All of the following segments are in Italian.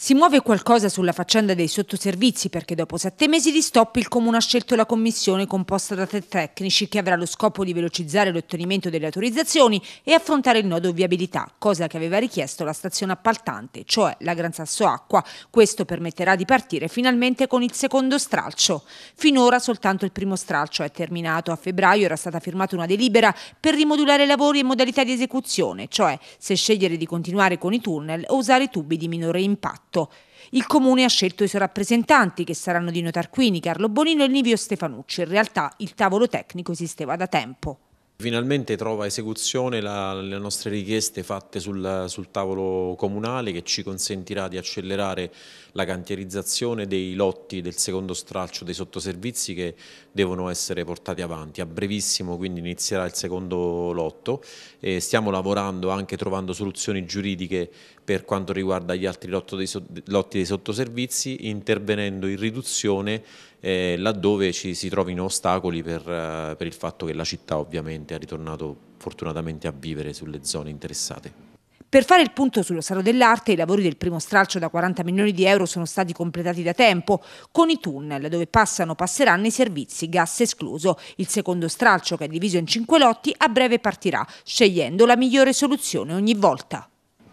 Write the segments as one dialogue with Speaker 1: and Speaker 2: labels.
Speaker 1: Si muove qualcosa sulla faccenda dei sottoservizi perché dopo sette mesi di stop il Comune ha scelto la commissione composta da tre tecnici che avrà lo scopo di velocizzare l'ottenimento delle autorizzazioni e affrontare il nodo viabilità, cosa che aveva richiesto la stazione appaltante, cioè la Gran Sasso Acqua. Questo permetterà di partire finalmente con il secondo stralcio. Finora soltanto il primo stralcio è terminato. A febbraio era stata firmata una delibera per rimodulare lavori e modalità di esecuzione, cioè se scegliere di continuare con i tunnel o usare tubi di minore impatto fatto. Il comune ha scelto i suoi rappresentanti, che saranno Dino Tarquini, Carlo Bonino e Livio Stefanucci. In realtà il tavolo tecnico esisteva da tempo.
Speaker 2: Finalmente trova esecuzione la, le nostre richieste fatte sul, sul, tavolo comunale che ci consentirà di accelerare la cantierizzazione dei lotti del secondo stralcio dei sottoservizi che devono essere portati avanti. A brevissimo quindi inizierà il secondo lotto e stiamo lavorando anche trovando soluzioni giuridiche per quanto riguarda gli altri dei, lotti dei sottoservizi intervenendo in riduzione eh, laddove ci si trovino ostacoli per, eh, per il fatto che la città ovviamente finalmente è ritornato fortunatamente a vivere sulle zone interessate.
Speaker 1: Per fare il punto sullo stato dell'arte, i lavori del primo stralcio da 40 milioni di euro sono stati completati da tempo, con i tunnel dove passano passeranno i servizi, gas escluso. Il secondo stralcio, che è diviso in cinque lotti, a breve partirà, scegliendo la migliore soluzione ogni volta.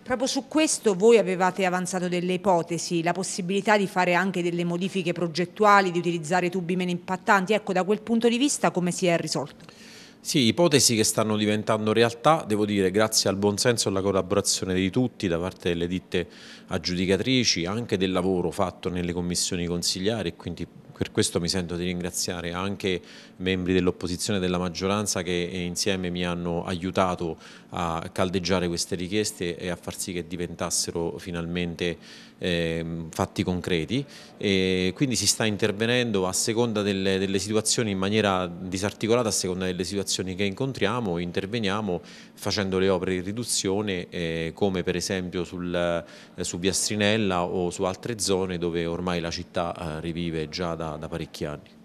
Speaker 1: Proprio su questo voi avevate avanzato delle ipotesi, la possibilità di fare anche delle modifiche progettuali, di utilizzare tubi meno impattanti. Ecco, da quel punto di vista come si è risolto?
Speaker 2: Sì, ipotesi che stanno diventando realtà, devo dire, grazie al buonsenso e alla collaborazione di tutti da parte delle ditte aggiudicatrici, anche del lavoro fatto nelle commissioni consigliari e quindi per questo mi sento di ringraziare anche membri dell'opposizione e della maggioranza che insieme mi hanno aiutato a caldeggiare queste richieste e a far sì che diventassero finalmente eh, fatti concreti. E quindi si sta intervenendo a seconda delle, delle, situazioni in maniera disarticolata, a seconda delle situazioni che incontriamo, interveniamo facendo le opere di riduzione eh, come per esempio sul, eh, su Biastrinella o su altre zone dove ormai la città eh, rivive già da da, da parecchi anni.